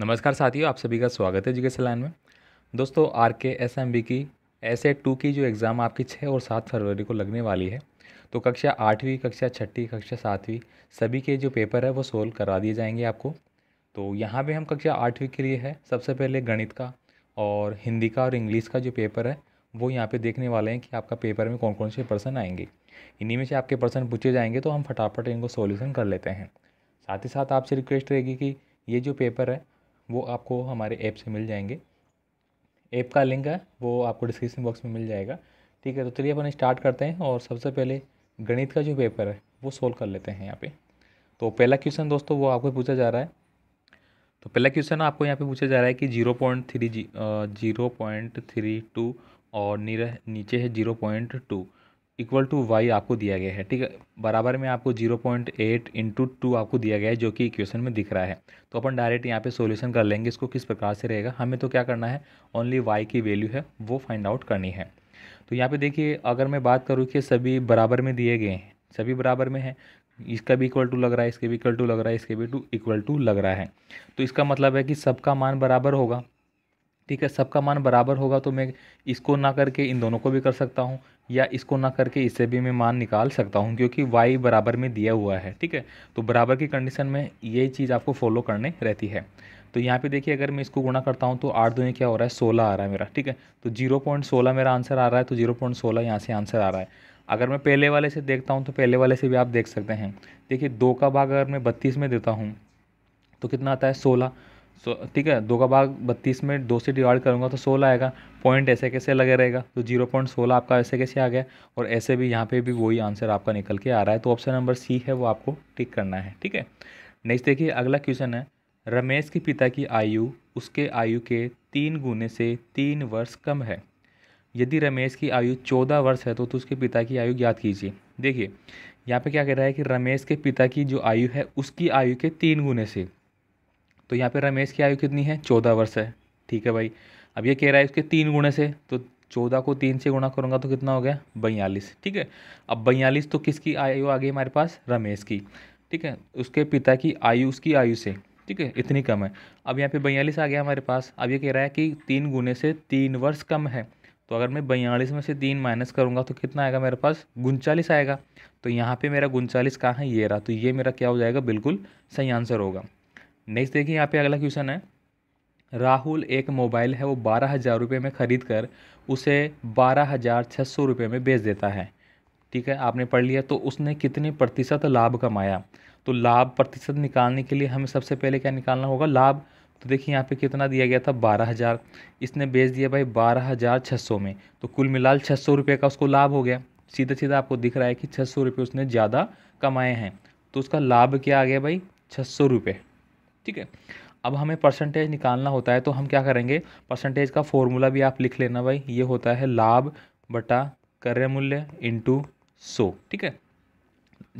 नमस्कार साथियों आप सभी का स्वागत है जीके सलाइन में दोस्तों R K S M B की एस ए टू की जो एग्ज़ाम आपकी छः और सात फरवरी को लगने वाली है तो कक्षा आठवीं कक्षा छठी कक्षा सातवीं सभी के जो पेपर है वो सोल्व करा दिए जाएंगे आपको तो यहाँ पे हम कक्षा आठवीं के लिए है सबसे पहले गणित का और हिंदी का और इंग्लिश का जो पेपर है वो यहाँ पर देखने वाले हैं कि आपका पेपर में कौन कौन से पर्सन आएंगे इन्हीं में से आपके पर्सन पूछे जाएंगे तो हम फटाफट इनको सोल्यूशन कर लेते हैं साथ ही साथ आपसे रिक्वेस्ट रहेगी कि ये जो पेपर है वो आपको हमारे ऐप से मिल जाएंगे ऐप का लिंक है वो आपको डिस्क्रिप्शन बॉक्स में मिल जाएगा ठीक है तो चलिए अपन स्टार्ट करते हैं और सबसे पहले गणित का जो पेपर है वो सोल्व कर लेते हैं यहाँ पे तो पहला क्वेश्चन दोस्तों वो आपको पूछा जा रहा है तो पहला क्वेश्चन आपको यहाँ पे पूछा जा रहा है कि जीरो पॉइंट थ्री जी जीरो पॉइंट थ्री टू और नीरे नीचे है zero point two equal to y आपको दिया गया है ठीक है बराबर में आपको zero point eight into two आपको दिया गया है जो कि इक्वेशन में दिख रहा है तो अपन डायरेक्ट यहाँ पे सॉल्यूशन कर लेंगे इसको किस प्रकार से रहेगा हमें तो क्या करना है ओनली वाई की वैल्यू है वो फाइंड आउट करनी है तो यहाँ पे देखिए अगर मैं बात करूँ कि सभी बराबर में दिए गए हैं सभी बराबर में है इसका भी इक्वल टू लग रहा है इसके भी इक्वल टू लग रहा है इसके भी टू इक्वल टू लग रहा है तो इसका मतलब है कि सबका मान बराबर होगा ठीक है सबका मान बराबर होगा तो मैं इसको ना करके इन दोनों को भी कर सकता हूँ या इसको ना करके इससे भी मैं मान निकाल सकता हूँ क्योंकि y बराबर में दिया हुआ है ठीक है तो बराबर की कंडीशन में ये चीज़ आपको फॉलो करने रहती है तो यहाँ पे देखिए अगर मैं इसको गुणा करता हूँ तो आठ दो क्या हो रहा है सोलह आ रहा है मेरा ठीक है तो जीरो पॉइंट सोलह मेरा आंसर आ रहा है तो जीरो पॉइंट सोलह यहाँ से आंसर आ रहा है अगर मैं पहले वाले से देखता हूँ तो पहले वाले से भी आप देख सकते हैं देखिए दो का भाग अगर मैं बत्तीस में देता हूँ तो कितना आता है सोलह सो ठीक है दो का भाग बत्तीस में दो से डिवाइड करूँगा तो सोलह आएगा पॉइंट ऐसे कैसे लगे रहेगा तो जीरो पॉइंट सोलह आपका ऐसे कैसे आ गया और ऐसे भी यहाँ पे भी वही आंसर आपका निकल के आ रहा है तो ऑप्शन नंबर सी है वो आपको टिक करना है ठीक है नेक्स्ट देखिए अगला क्वेश्चन है रमेश के पिता की आयु उसके आयु के तीन गुने से तीन वर्ष कम है यदि रमेश की आयु चौदह वर्ष है तो, तो उसके पिता की आयु ज्ञात कीजिए देखिए यहाँ पे क्या कह रहा है कि रमेश के पिता की जो आयु है उसकी आयु के तीन गुने से तो यहाँ पे रमेश की आयु कितनी है चौदह वर्ष है ठीक है भाई अब ये कह रहा है उसके तीन गुणे से तो चौदह को तीन से गुणा करूँगा तो कितना हो गया बयालीस ठीक है अब बयालीस तो किसकी आयु आ गई हमारे पास रमेश की ठीक है उसके पिता की आयु उसकी आयु से ठीक है इतनी कम है अब यहाँ पे बयालीस आ गया हमारे पास अब ये कह रहा है कि तीन गुने से तीन वर्ष कम है तो अगर मैं बयालीस में से तीन माइनस करूँगा तो कितना आएगा मेरे पास उनचालीस आएगा तो यहाँ पे मेरा उनचालीस कहाँ है ये रहा तो ये मेरा क्या हो जाएगा बिल्कुल सही आंसर होगा नेक्स्ट देखिए यहाँ पे अगला क्वेश्चन है राहुल एक मोबाइल है वो बारह हज़ार रुपये में ख़रीद कर उसे बारह हज़ार छः सौ रुपये में बेच देता है ठीक है आपने पढ़ लिया तो उसने कितने प्रतिशत लाभ कमाया तो लाभ प्रतिशत निकालने के लिए हमें सबसे पहले क्या निकालना होगा लाभ तो देखिए यहाँ पे कितना दिया गया था बारह हज़ार इसने बेच दिया भाई बारह हज़ार छः सौ में तो कुल मिलाल छः सौ रुपये का उसको लाभ हो गया सीधा सीधा आपको दिख रहा है कि छः सौ रुपये उसने ज़्यादा कमाए हैं तो उसका लाभ क्या आ गया भाई छः सौ रुपये ठीक है अब हमें परसेंटेज निकालना होता है तो हम क्या करेंगे परसेंटेज का फॉर्मूला भी आप लिख लेना भाई ये होता है लाभ बटा कर्य मूल्य इंटू सो ठीक है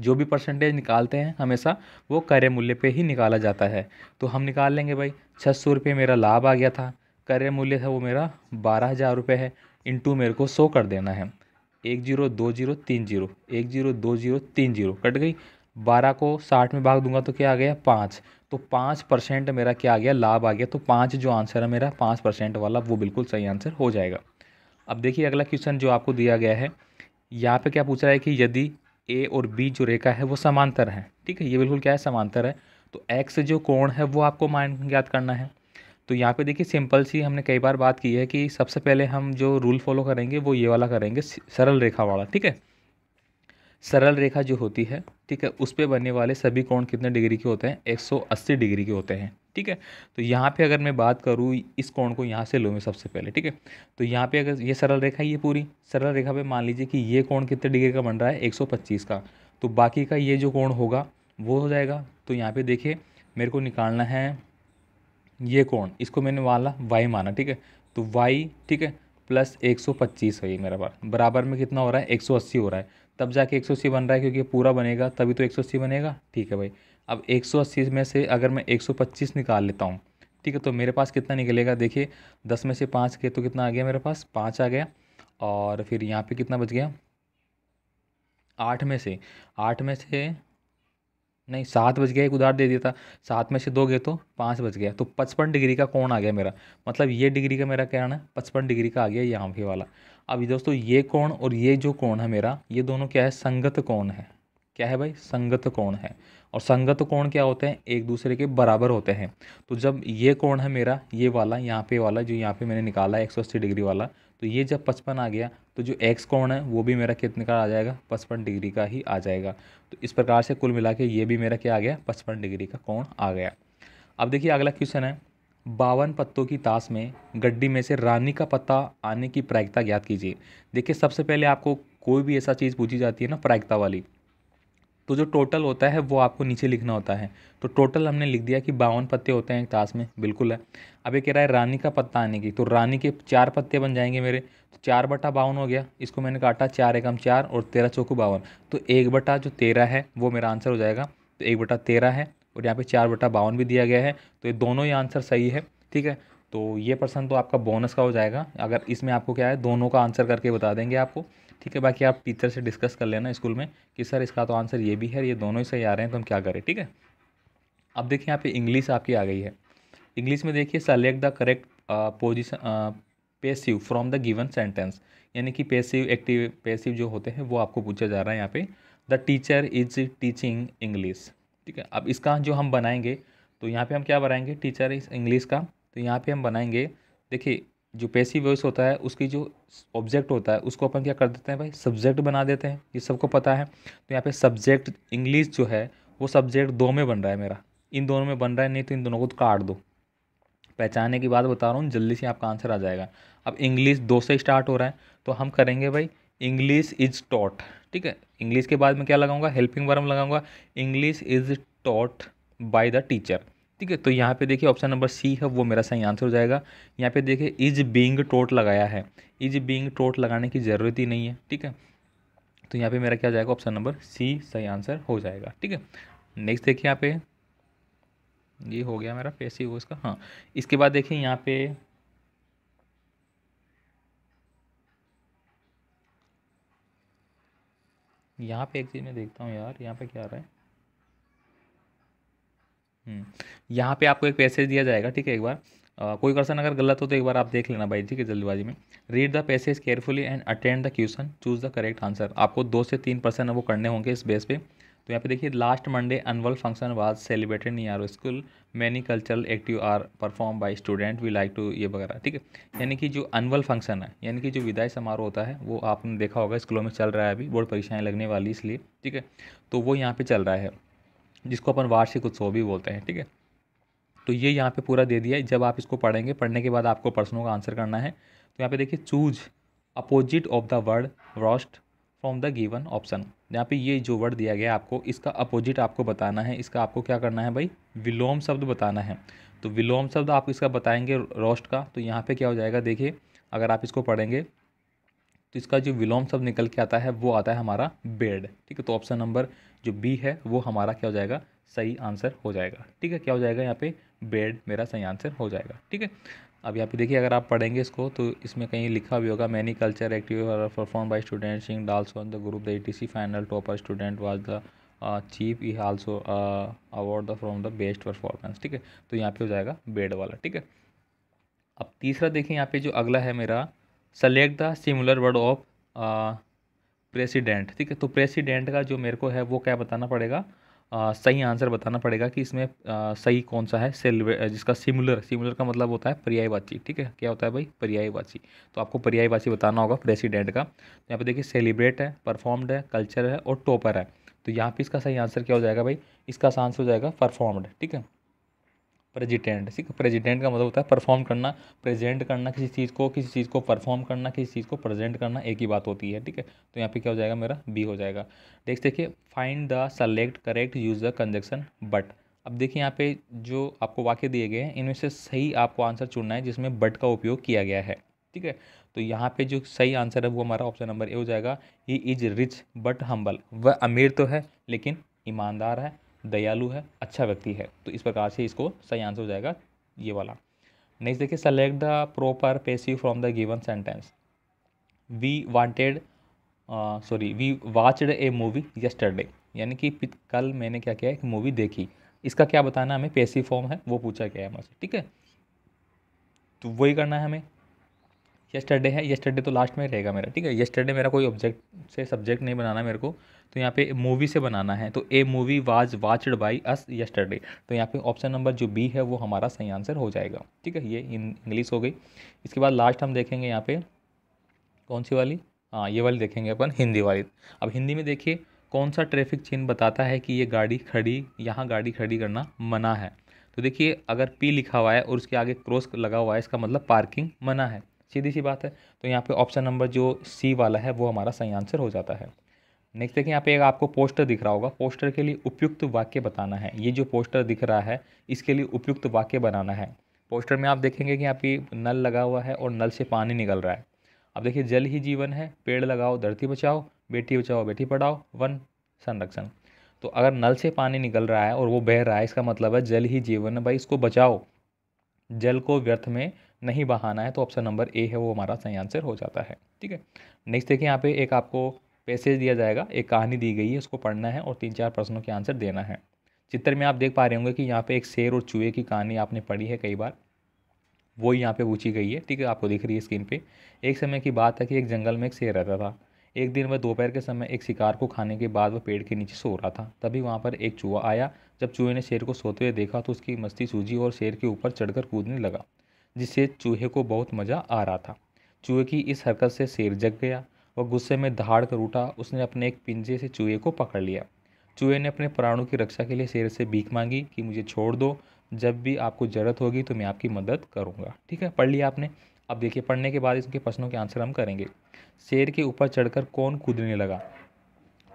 जो भी परसेंटेज निकालते हैं हमेशा वो कर्य मूल्य पे ही निकाला जाता है तो हम निकाल लेंगे भाई छः सौ रुपये मेरा लाभ आ गया था कर्य मूल्य था वो मेरा बारह हज़ार रुपये है इंटू मेरे को सो कर देना है एक जीरो दो जीरो तीन जीरो एक जीरो दो जीरो तीन जीरो कट गई बारह को साठ में भाग दूंगा तो क्या आ गया पाँच तो पाँच परसेंट मेरा क्या आ गया लाभ आ गया तो पाँच जो आंसर है मेरा पाँच परसेंट वाला वो बिल्कुल सही आंसर हो जाएगा अब देखिए अगला क्वेश्चन जो आपको दिया गया है यहाँ पे क्या पूछ रहा है कि यदि ए और बी जो रेखा है वो समांतर है ठीक है ये बिल्कुल क्या है समांतर है तो एक्स जो कोण है वो आपको मान ज्ञात करना है तो यहाँ पर देखिए सिंपल सी हमने कई बार बात की है कि सबसे पहले हम जो रूल फॉलो करेंगे वो ये वाला करेंगे सरल रेखा वाला ठीक है सरल रेखा जो होती है ठीक है उस पर बनने वाले सभी कोण कितने डिग्री के होते हैं 180 डिग्री के होते हैं ठीक है तो यहाँ पे अगर मैं बात करूँ इस कोण को यहाँ से लूँ मैं सबसे पहले ठीक है तो यहाँ पे अगर ये सरल रेखा ये पूरी सरल रेखा पे मान लीजिए कि ये कोण कितने डिग्री का बन रहा है 125 का तो बाकी का ये जो कोण होगा वो हो जाएगा तो यहाँ पे देखिए मेरे को निकालना है ये कोण इसको मैंने वाला वाई माना ठीक है तो वाई ठीक है प्लस एक सौ पच्चीस है ये मेरा बार बराबर में कितना हो रहा है एक सौ अस्सी हो रहा है तब जाके एक सौ अस्सी बन रहा है क्योंकि पूरा बनेगा तभी तो एक सौ अस्सी बनेगा ठीक है भाई अब एक सौ अस्सी में से अगर मैं एक सौ पच्चीस निकाल लेता हूँ ठीक है तो मेरे पास कितना निकलेगा देखिए दस में से पाँच के तो कितना आ गया मेरे पास पाँच आ गया और फिर यहाँ पे कितना बच गया आठ में से आठ में से नहीं सात बज गया एक उधार दे दिया था सात में से दो गए तो पाँच बज गया तो पचपन डिग्री का कौन आ गया मेरा मतलब ये डिग्री का मेरा क्या है पचपन डिग्री का आ गया यहाँ पे वाला अब दोस्तों ये कोण और ये जो कोण है मेरा ये दोनों क्या है संगत कोण है क्या है भाई संगत कोण है और संगत कोण क्या होते हैं एक दूसरे के बराबर होते हैं तो जब ये कोण है मेरा ये वाला यहाँ पे वाला जो यहाँ पे मैंने निकाला है एक सौ अस्सी डिग्री वाला तो ये जब पचपन आ गया तो जो एक्स कोण है वो भी मेरा कितने का आ जाएगा पचपन डिग्री का ही आ जाएगा तो इस प्रकार से कुल मिला के ये भी मेरा क्या आ गया पचपन डिग्री का कोण आ गया अब देखिए अगला क्वेश्चन है बावन पत्तों की ताश में गड्डी में से रानी का पत्ता आने की प्रायिकता ज्ञात कीजिए देखिए सबसे पहले आपको कोई भी ऐसा चीज़ पूछी जाती है ना प्रायिकता वाली तो जो टोटल होता है वो आपको नीचे लिखना होता है तो टोटल हमने लिख दिया कि बावन पत्ते होते हैं एक ताश में बिल्कुल है अब ये कह रहा है रानी का पत्ता आने की तो रानी के चार पत्ते बन जाएंगे मेरे तो चार बटा बावन हो गया इसको मैंने काटा चार एकम चार और तेरह चौकू बावन तो एक बटा जो तेरह है वो मेरा आंसर हो जाएगा तो एक बटा तेरह है और यहाँ पे चार बटा बावन भी दिया गया है तो ये दोनों ही आंसर सही है ठीक है तो ये पर्सन तो आपका बोनस का हो जाएगा अगर इसमें आपको क्या है दोनों का आंसर करके बता देंगे आपको ठीक है बाकी आप टीचर से डिस्कस कर लेना स्कूल में कि सर इसका तो आंसर ये भी है ये दोनों ही सही आ रहे हैं तो हम क्या करें ठीक है अब देखिए यहाँ पे इंग्लिश आपकी आ गई है इंग्लिश में देखिए select the correct position passive from the given sentence यानी कि पेसिव एक्टिव पेसिव जो होते हैं वो आपको पूछा जा रहा है यहाँ पे the teacher is teaching English ठीक है अब इसका जो हम बनाएंगे तो यहाँ पे हम क्या बनाएंगे टीचर इस इंग्लिश का तो यहाँ पे हम बनाएंगे देखिए जो पैसिव वॉइस होता है उसकी जो ऑब्जेक्ट होता है उसको अपन क्या कर देते हैं भाई सब्जेक्ट बना देते हैं ये सबको पता है तो यहाँ पे सब्जेक्ट इंग्लिश जो है वो सब्जेक्ट दो में बन रहा है मेरा इन दोनों में बन रहा है नहीं तो इन दोनों को तो काट दो पहचानने की बात बता रहा हूँ जल्दी से आपका आंसर आ जाएगा अब इंग्लिश दो से स्टार्ट हो रहा है तो हम करेंगे भाई इंग्लिश इज टॉट ठीक है इंग्लिश के बाद में क्या लगाऊंगा हेल्पिंग वर्म लगाऊंगा English is taught by the teacher ठीक है तो यहाँ पे देखिए ऑप्शन नंबर सी है वो मेरा सही आंसर हो जाएगा यहाँ पे देखिए इज बींग टोट लगाया है इज बींग टोट लगाने की ज़रूरत ही नहीं है ठीक है तो यहाँ पे मेरा क्या हो जाएगा ऑप्शन नंबर सी सही आंसर हो जाएगा ठीक है नेक्स्ट देखिए यहाँ पे ये हो गया मेरा पेसी हो इसका हाँ इसके बाद देखिए यहाँ पे यहाँ पे एक चीज़ मैं देखता हूँ यार यहाँ पे क्या आ रहा है हम्म, यहाँ पे आपको एक पैसेज दिया जाएगा ठीक है एक बार आ, कोई क्वेश्चन अगर गलत हो तो एक बार आप देख लेना भाई ठीक है जल्दबाजी में read the passage carefully and attend the question choose the correct answer आपको दो से तीन परसेंट वो करने होंगे इस बेस पे तो यहाँ पे देखिए last Monday annual function was celebrated in our school many cultural active are perform by student we like to ये वगैरह ठीक है यानी कि जो अनवल फंक्शन है यानी कि जो विदाई समारोह होता है वो आपने देखा होगा स्कूलों में चल रहा है अभी बोर्ड परीक्षाएँ लगने वाली इसलिए ठीक है तो वो यहाँ पर चल रहा है जिसको अपन वार्षिक उत्सव भी बोलते हैं ठीक है तो ये यहाँ पर पूरा दे दिया जब आप इसको पढ़ेंगे पढ़ने के बाद आपको प्रश्नों का आंसर करना है तो यहाँ पर देखिए choose opposite of the word roast from the given option यहाँ पे ये जो वर्ड दिया गया आपको इसका अपोजिट आपको बताना है इसका आपको क्या करना है भाई विलोम शब्द बताना है तो विलोम शब्द आप इसका बताएंगे रोस्ट का तो यहाँ पे क्या हो जाएगा देखिए अगर आप इसको पढ़ेंगे तो इसका जो विलोम शब्द निकल के आता है वो आता है हमारा बेड ठीक है तो ऑप्शन नंबर जो बी है वो हमारा क्या हो जाएगा सही आंसर हो जाएगा ठीक है क्या हो जाएगा यहाँ पे बेड मेरा सही आंसर हो जाएगा ठीक है अब यहाँ पे देखिए अगर आप पढ़ेंगे इसको तो इसमें कहीं लिखा भी होगा many culture active perform by student in dolls on the group the E T C final topper student was the chief E also award the from the best performance ठीक है तो यहाँ पे हो जाएगा बेड वाला ठीक है अब तीसरा देखिए यहाँ पे जो अगला है मेरा select the similar word of president ठीक है तो प्रेसिडेंट का जो मेरे को है वो क्या बताना पड़ेगा आ, सही आंसर बताना पड़ेगा कि इसमें आ, सही कौन सा है सिल्वे जिसका सिमुलर सिमुलर का मतलब होता है पर्यायवाची ठीक है क्या होता है भाई पर्यायवाची तो आपको पर्यायवाची बताना होगा प्रेसिडेंट का तो यहाँ पे देखिए सेलिब्रेट है परफॉर्म्ड है कल्चर है और टॉपर है तो यहाँ पे इसका सही आंसर क्या हो जाएगा भाई इसका आंसर हो जाएगा परफॉर्म्ड ठीक है प्रेजिडेंट ठीक है प्रेजिडेंट का मतलब होता है परफॉर्म करना प्रेजेंट करना किसी चीज़ को किसी चीज़ को परफॉर्म करना किसी चीज़ को प्रेजेंट करना एक ही बात होती है ठीक है तो यहाँ पे क्या हो जाएगा मेरा बी हो जाएगा नेक्स्ट देखिए find the select correct use the conjunction but अब देखिए यहाँ पे जो आपको वाक्य दिए गए हैं इनमें से सही आपको आंसर चुनना है जिसमें बट का उपयोग किया गया है ठीक है तो यहाँ पे जो सही आंसर है वो हमारा ऑप्शन नंबर ए हो जाएगा he is rich but humble वह अमीर तो है लेकिन ईमानदार है दयालु है अच्छा व्यक्ति है तो इस प्रकार से इसको सही आंसर हो जाएगा ये वाला नेक्स्ट देखिए select the proper passive from the given sentence we wanted sorry we watched a movie yesterday यानी कि कल मैंने क्या किया एक मूवी देखी इसका क्या बताना हमें पेसिव फॉर्म है वो पूछा गया है हमसे ठीक है तो वही करना है हमें यस्टरडे है यस्टरडे तो लास्ट में रहेगा मेरा ठीक है येस्टरडे मेरा कोई ऑब्जेक्ट से सब्जेक्ट नहीं बनाना मेरे को तो यहाँ पे मूवी से बनाना है तो a movie was watched by us yesterday तो यहाँ पे ऑप्शन नंबर जो बी है वो हमारा सही आंसर हो जाएगा ठीक है ये इंग्लिश हो गई इसके बाद लास्ट हम देखेंगे यहाँ पे कौन सी वाली हाँ ये वाली देखेंगे अपन हिंदी वाली अब हिंदी में देखिए कौन सा ट्रैफिक चिन्ह बताता है कि ये गाड़ी खड़ी यहाँ गाड़ी खड़ी करना मना है तो देखिए अगर पी लिखा हुआ है और उसके आगे क्रॉस लगा हुआ है इसका मतलब पार्किंग मना है सीधी सी बात है तो यहाँ पे ऑप्शन नंबर जो सी वाला है वो हमारा सही आंसर हो जाता है नेक्स्ट देखिए यहाँ पे एक आपको पोस्टर दिख रहा होगा पोस्टर के लिए उपयुक्त वाक्य बताना है ये जो पोस्टर दिख रहा है इसके लिए उपयुक्त वाक्य बनाना है पोस्टर में आप देखेंगे कि यहाँ पे नल लगा हुआ है और नल से पानी निकल रहा है अब देखिए जल ही जीवन है पेड़ लगाओ धरती बचाओ बेटी बचाओ बेटी पढ़ाओ वन संरक्षण तो अगर नल से पानी निकल रहा है और वो बह रहा है इसका मतलब है जल ही जीवन है भाई इसको बचाओ जल को व्यर्थ में नहीं बहाना है तो ऑप्शन नंबर ए है वो हमारा सही आंसर हो जाता है ठीक है नेक्स्ट देखिए यहाँ पे एक आपको पैसेज दिया जाएगा एक कहानी दी गई है उसको पढ़ना है और तीन चार प्रश्नों के आंसर देना है चित्र में आप देख पा रहे होंगे कि यहाँ पे एक शेर और चूहे की कहानी आपने पढ़ी है कई बार वो यहाँ पे पूछी गई है ठीक है आपको दिख रही है स्क्रीन पे एक समय की बात है कि एक जंगल में एक शेर रहता था एक दिन वह दोपहर के समय एक शिकार को खाने के बाद वह पेड़ के नीचे सो रहा था तभी वहाँ पर एक चूहा आया जब चूहे ने शेर को सोते हुए देखा तो उसकी मस्ती सूझी और शेर के ऊपर चढ़कर कूदने लगा जिससे चूहे को बहुत मज़ा आ रहा था चूहे की इस हरकत से शेर जग गया और गुस्से में दहाड़ कर उठा उसने अपने एक पिंजे से चूहे को पकड़ लिया चूहे ने अपने प्राणों की रक्षा के लिए शेर से भीख मांगी कि मुझे छोड़ दो जब भी आपको ज़रूरत होगी तो मैं आपकी मदद करूँगा ठीक है पढ़ लिया आपने अब देखिए पढ़ने के बाद इसके प्रश्नों के आंसर हम करेंगे शेर के ऊपर चढ़कर कौन कूदने लगा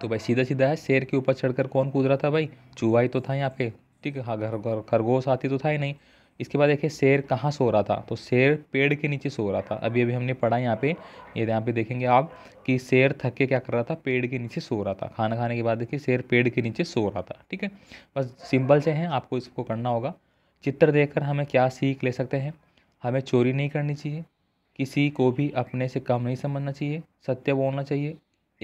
तो भाई सीधा सीधा है शेर के ऊपर चढ़कर कौन कूद रहा था भाई चूहा ही तो था यहाँ पे ठीक है हाँ घर खरगोश आती तो था ही नहीं इसके बाद देखिए शेर कहाँ सो रहा था तो शेर पेड़ के नीचे सो रहा था अभी अभी हमने पढ़ा यहाँ पे ये यहाँ पे देखेंगे आप कि शेर थक के क्या कर रहा था पेड़ के नीचे सो रहा था खाना खाने के बाद देखिए शेर पेड़ के नीचे सो रहा था ठीक है बस सिंपल से हैं आपको इसको करना होगा चित्र देखकर हमें क्या सीख ले सकते हैं हमें चोरी नहीं करनी चाहिए किसी को भी अपने से कम नहीं समझना चाहिए सत्य बोलना चाहिए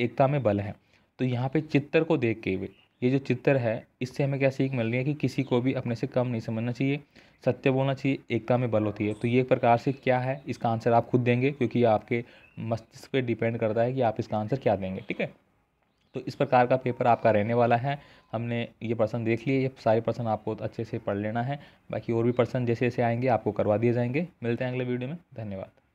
एकता में बल है तो यहाँ पर चित्र को देख के ये जो चित्र है इससे हमें क्या सीख मिल रही है कि किसी को भी अपने से कम नहीं समझना चाहिए सत्य बोलना चाहिए एकता में बल होती है तो ये एक प्रकार से क्या है इसका आंसर आप खुद देंगे क्योंकि आपके मस्तिष्क पे डिपेंड करता है कि आप इसका आंसर क्या देंगे ठीक है तो इस प्रकार का पेपर आपका रहने वाला है हमने ये पर्सन देख लिए ये सारे पर्सन आपको अच्छे से पढ़ लेना है बाकी और भी पर्सन जैसे जैसे आएंगे आपको करवा दिए जाएंगे मिलते हैं अगले वीडियो में धन्यवाद